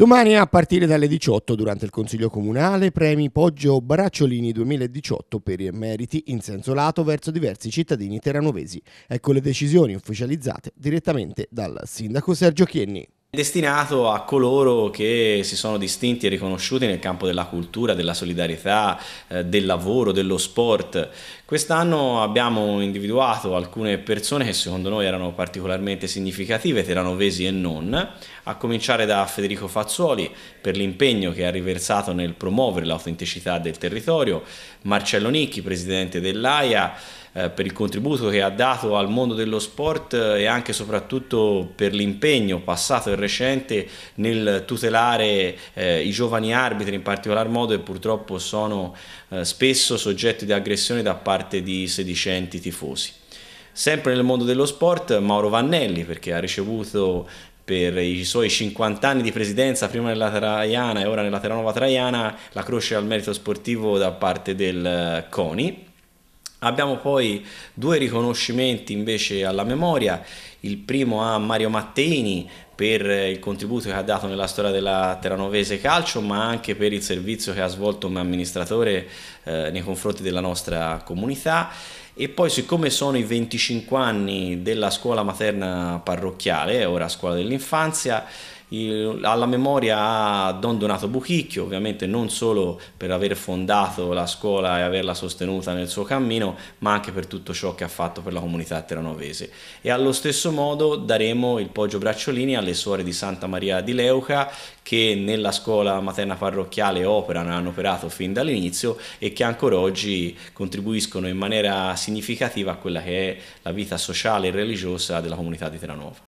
Domani a partire dalle 18 durante il Consiglio Comunale premi Poggio Bracciolini 2018 per i meriti in senso lato verso diversi cittadini terranovesi. Ecco le decisioni ufficializzate direttamente dal sindaco Sergio Chienni destinato a coloro che si sono distinti e riconosciuti nel campo della cultura, della solidarietà, eh, del lavoro, dello sport. Quest'anno abbiamo individuato alcune persone che secondo noi erano particolarmente significative, teranovesi e non, a cominciare da Federico Fazzuoli per l'impegno che ha riversato nel promuovere l'autenticità del territorio, Marcello Nicchi, presidente dell'AIA, eh, per il contributo che ha dato al mondo dello sport eh, e anche e soprattutto per l'impegno passato e recente nel tutelare eh, i giovani arbitri in particolar modo e purtroppo sono spesso soggetti di aggressione da parte di sedicenti tifosi. Sempre nel mondo dello sport Mauro Vannelli perché ha ricevuto per i suoi 50 anni di presidenza, prima nella Traiana e ora nella Terranova Traiana, la croce al merito sportivo da parte del CONI Abbiamo poi due riconoscimenti invece alla memoria, il primo a Mario Matteini per il contributo che ha dato nella storia della Terranovese Calcio, ma anche per il servizio che ha svolto come amministratore eh, nei confronti della nostra comunità e poi siccome sono i 25 anni della scuola materna parrocchiale, ora scuola dell'infanzia, alla memoria a Don Donato Buchicchio, ovviamente non solo per aver fondato la scuola e averla sostenuta nel suo cammino, ma anche per tutto ciò che ha fatto per la comunità teranovese. E allo stesso modo daremo il Poggio Bracciolini alle suore di Santa Maria di Leuca che nella scuola materna parrocchiale operano e hanno operato fin dall'inizio e che ancora oggi contribuiscono in maniera significativa significativa a quella che è la vita sociale e religiosa della comunità di Terranova.